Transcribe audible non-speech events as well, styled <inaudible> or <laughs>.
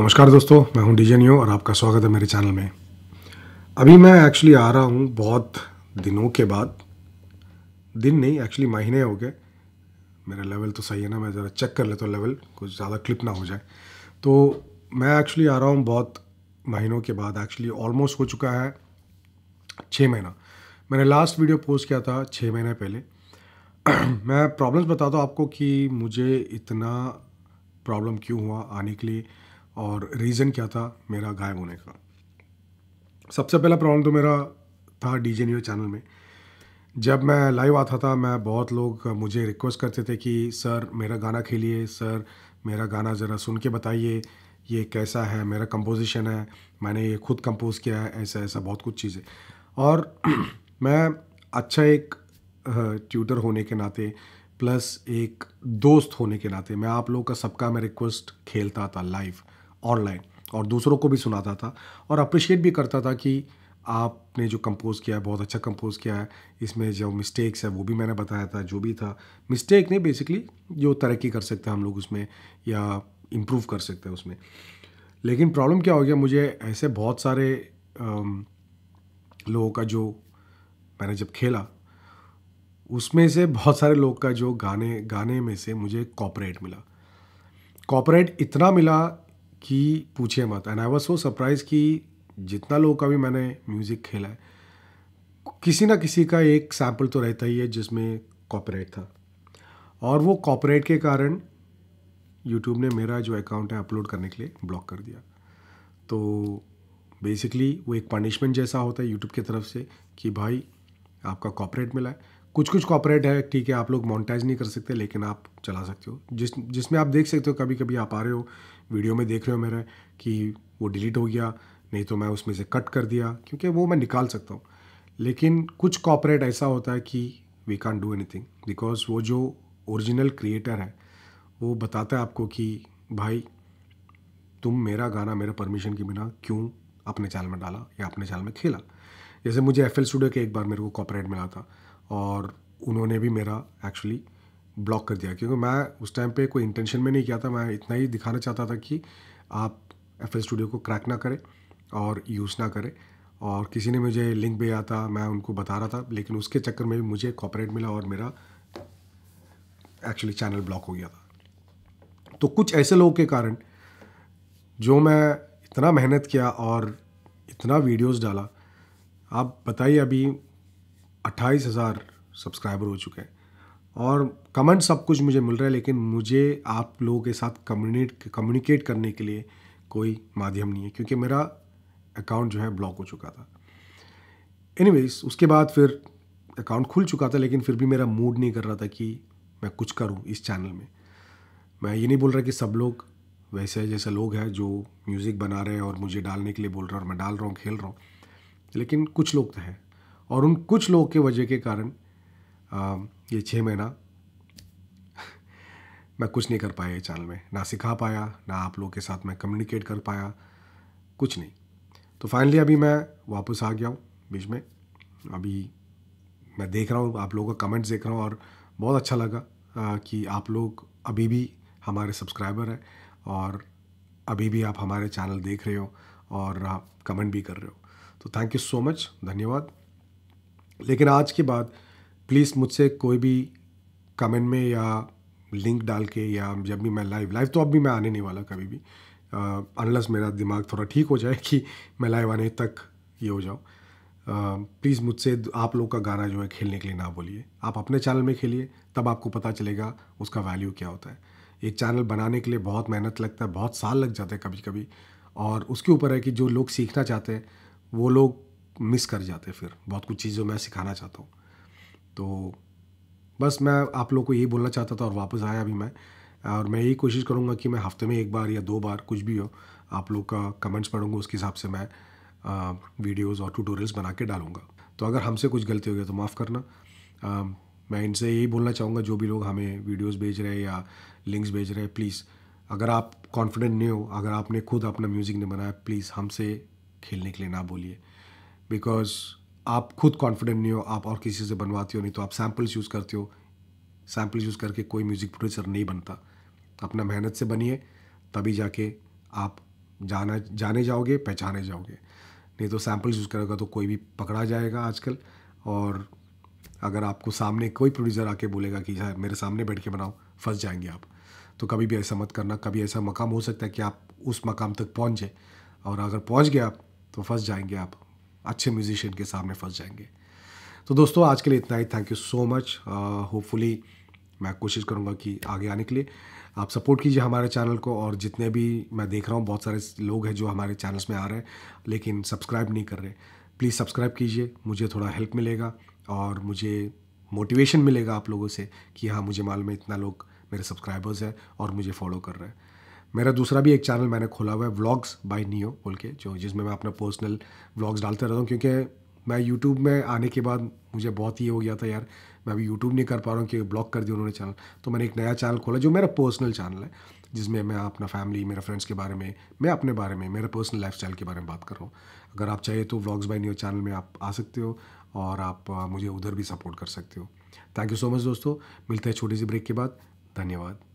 नमस्कार दोस्तों मैं हूं डीजे न्यू और आपका स्वागत है मेरे चैनल में अभी मैं एक्चुअली आ रहा हूं बहुत दिनों के बाद दिन नहीं एक्चुअली महीने हो गए मेरा लेवल तो सही है ना मैं ज़रा चेक कर लेता तो हूँ लेवल कुछ ज़्यादा क्लिप ना हो जाए तो मैं एक्चुअली आ रहा हूँ बहुत महीनों के बाद एक्चुअली ऑलमोस्ट हो चुका है छः महीना मैंने लास्ट वीडियो पोस्ट किया था छः महीने पहले <clears throat> मैं प्रॉब्लम्स बताता हूँ आपको कि मुझे इतना प्रॉब्लम क्यों हुआ आने के लिए और रीज़न क्या था मेरा गायब होने का सबसे पहला प्रॉब्लम तो मेरा था डी जे न्यूज चैनल में जब मैं लाइव आता था मैं बहुत लोग मुझे रिक्वेस्ट करते थे कि सर मेरा गाना खेलिए सर मेरा गाना ज़रा सुन के बताइए ये कैसा है मेरा कंपोजिशन है मैंने ये खुद कंपोज किया है ऐसा ऐसा बहुत कुछ चीज़ें और <clears throat> मैं अच्छा एक ट्यूटर होने के नाते प्लस एक दोस्त होने के नाते मैं आप लोगों का सबका मैं रिक्वेस्ट खेलता था लाइव ऑनलाइन और दूसरों को भी सुनाता था और अप्रिशिएट भी करता था कि आपने जो कंपोज़ किया है बहुत अच्छा कंपोज़ किया है इसमें जो मिस्टेक्स है वो भी मैंने बताया था जो भी था मिस्टेक नहीं बेसिकली जो तरक्की कर सकते हैं हम लोग उसमें या इम्प्रूव कर सकते हैं उसमें लेकिन प्रॉब्लम क्या हो गया मुझे ऐसे बहुत सारे आम, लोगों का जो मैंने जब खेला उसमें से बहुत सारे लोग का जो गाने गाने में से मुझे कॉपरेट मिला कॉपरेट इतना मिला कि पूछिए मत and I was so surprise कि जितना लोगों का भी मैंने म्यूज़िक खेला है किसी ना किसी का एक सैम्पल तो रहता ही है जिसमें कॉपरेट था और वो कॉपरेट के कारण यूट्यूब ने मेरा जो अकाउंट है अपलोड करने के लिए ब्लॉक कर दिया तो बेसिकली वो एक पनिशमेंट जैसा होता है यूट्यूब की तरफ से कि भाई आपका कॉपरेट मिला है कुछ कुछ कॉपरेट है ठीक है आप लोग मोनिटाइज नहीं कर सकते लेकिन आप चला सकते हो जिस जिसमें आप देख सकते हो कभी कभी आप आ रहे हो वीडियो में देख रहे हो मेरा कि वो डिलीट हो गया नहीं तो मैं उसमें से कट कर दिया क्योंकि वो मैं निकाल सकता हूँ लेकिन कुछ कॉपरेट ऐसा होता है कि we can't do anything because वो जो ओरिजिनल क्रिएटर है वो बताता है आपको कि भाई तुम मेरा गाना मेरे परमिशन के बिना क्यों अपने चैनल में डाला या अपने चैनल में खेला जैसे मुझे एफ एल स्टूडियो के एक बार मेरे को कॉपरेट मिला था और उन्होंने भी मेरा एक्चुअली ब्लॉक कर दिया क्योंकि मैं उस टाइम पे कोई इंटेंशन में नहीं किया था मैं इतना ही दिखाना चाहता था कि आप एफ स्टूडियो को क्रैक ना करें और यूज़ ना करें और किसी ने मुझे लिंक भेजा था मैं उनको बता रहा था लेकिन उसके चक्कर में भी मुझे कॉपरेट मिला और मेरा एक्चुअली चैनल ब्लॉक हो गया था तो कुछ ऐसे लोगों के कारण जो मैं इतना मेहनत किया और इतना वीडियोस डाला आप बताइए अभी अट्ठाईस हज़ार सब्सक्राइबर हो चुके हैं और कमेंट सब कुछ मुझे मिल रहा है लेकिन मुझे आप लोगों के साथ कम्युनिकेट कम्युनिकेट करने के लिए कोई माध्यम नहीं है क्योंकि मेरा अकाउंट जो है ब्लॉक हो चुका था एनीवेज उसके बाद फिर अकाउंट खुल चुका था लेकिन फिर भी मेरा मूड नहीं कर रहा था कि मैं कुछ करूं इस चैनल में मैं ये नहीं बोल रहा कि सब लोग वैसे जैसे लोग हैं जो म्यूज़िक बना रहे हैं और मुझे डालने के लिए बोल रहे हैं और मैं डाल रहा हूँ खेल रहा हूँ लेकिन कुछ लोग तो हैं और उन कुछ लोगों के वजह के कारण आ, ये छः महीना <laughs> मैं कुछ नहीं कर पाया ये चैनल में ना सिखा पाया ना आप लोगों के साथ मैं कम्युनिकेट कर पाया कुछ नहीं तो फाइनली अभी मैं वापस आ गया हूँ बीच में अभी मैं देख रहा हूँ आप लोगों का कमेंट्स देख रहा हूँ और बहुत अच्छा लगा आ, कि आप लोग अभी भी हमारे सब्सक्राइबर हैं और अभी भी आप हमारे चैनल देख रहे हो और कमेंट भी कर रहे हो तो थैंक यू सो मच धन्यवाद लेकिन आज के बाद प्लीज़ मुझसे कोई भी कमेंट में या लिंक डाल के या जब भी मैं लाइव लाइव तो अब भी मैं आने नहीं वाला कभी भी अनलस uh, मेरा दिमाग थोड़ा ठीक हो जाए कि मैं लाइव आने तक ये हो जाऊँ uh, प्लीज़ मुझसे आप लोग का गाना जो है खेलने के लिए ना बोलिए आप अपने चैनल में खेलिए तब आपको पता चलेगा उसका वैल्यू क्या होता है एक चैनल बनाने के लिए बहुत मेहनत लगता है बहुत साल लग जाते हैं कभी कभी और उसके ऊपर है कि जो लोग सीखना चाहते हैं वो लोग मिस कर जाते फिर बहुत कुछ चीज़ें मैं सिखाना चाहता हूँ तो बस मैं आप लोग को यही बोलना चाहता था और वापस आया अभी मैं और मैं यही कोशिश करूँगा कि मैं हफ्ते में एक बार या दो बार कुछ भी हो आप लोग का कमेंट्स पढ़ूँगा उसके हिसाब से मैं वीडियोस और ट्यूटोरियल्स बना के डालूंगा तो अगर हमसे कुछ गलती हो गई तो माफ़ करना आ, मैं इनसे यही बोलना चाहूँगा जो भी लोग हमें वीडियोस भेज रहे हैं या लिंक्स भेज रहे हैं प्लीज़ अगर आप कॉन्फिडेंट नहीं हो अगर आपने खुद अपना म्यूज़िक नहीं बनाया प्लीज़ हमसे खेलने के लिए ना बोलिए बिकॉज आप खुद कॉन्फिडेंट नहीं हो आप और किसी से बनवाते हो नहीं तो आप सैम्पल्स यूज़ करते हो सैम्पल्स यूज़ करके कोई म्यूज़िक प्रोड्यूसर नहीं बनता तो अपना मेहनत से बनिए तभी जाके आप जाना जाने जाओगे पहचाने जाओगे नहीं तो सैम्पल्स यूज़ करेगा तो कोई भी पकड़ा जाएगा आजकल और अगर आपको सामने कोई प्रोड्यूसर आके बोलेगा कि यार हाँ, मेरे सामने बैठ के बनाओ फंस जाएंगे आप तो कभी भी ऐसा मत करना कभी ऐसा मकाम हो सकता है कि आप उस मकाम तक पहुँच जाए और अगर पहुँच गए आप तो फंस जाएंगे आप अच्छे म्यूजिशियन के सामने फंस जाएंगे तो दोस्तों आज के लिए इतना ही thank you so much hopefully मैं कोशिश करूँगा कि आगे आने के लिए आप सपोर्ट कीजिए हमारे चैनल को और जितने भी मैं देख रहा हूँ बहुत सारे लोग हैं जो हमारे चैनल्स में आ रहे हैं लेकिन सब्सक्राइब नहीं कर रहे प्लीज़ सब्सक्राइब कीजिए मुझे थोड़ा हेल्प मिलेगा और मुझे मोटिवेशन मिलेगा आप लोगों से कि हाँ मुझे मालूम है इतना लोग मेरे सब्सक्राइबर्स हैं और मुझे फॉलो कर रहे हैं मेरा दूसरा भी एक चैनल मैंने खोला हुआ है व्लॉग्स बाय नियो बोल के जो जिसमें मैं अपना पर्सनल व्लॉग्स डालता रहता हूँ क्योंकि मैं यूट्यूब में आने के बाद मुझे बहुत ही हो गया था यार मैं अभी यूट्यूब नहीं कर पा रहा हूँ कि ब्लॉक कर दिया उन्होंने चैनल तो मैंने एक नया चैनल खोला जो मेरा पर्सनल चैनल है जिसमें मैं अपना फैमिली मेरे फ्रेंड्स के बारे में मैं अपने बारे में मेरे पर्सनल लाइफ के बारे में बात कर रहा हूँ अगर आप चाहिए तो व्लॉग्स बाई नियो चैनल में आप आ सकते हो और आप मुझे उधर भी सपोर्ट कर सकते हो थैंक यू सो मच दोस्तों मिलते हैं छोटी सी ब्रेक के बाद धन्यवाद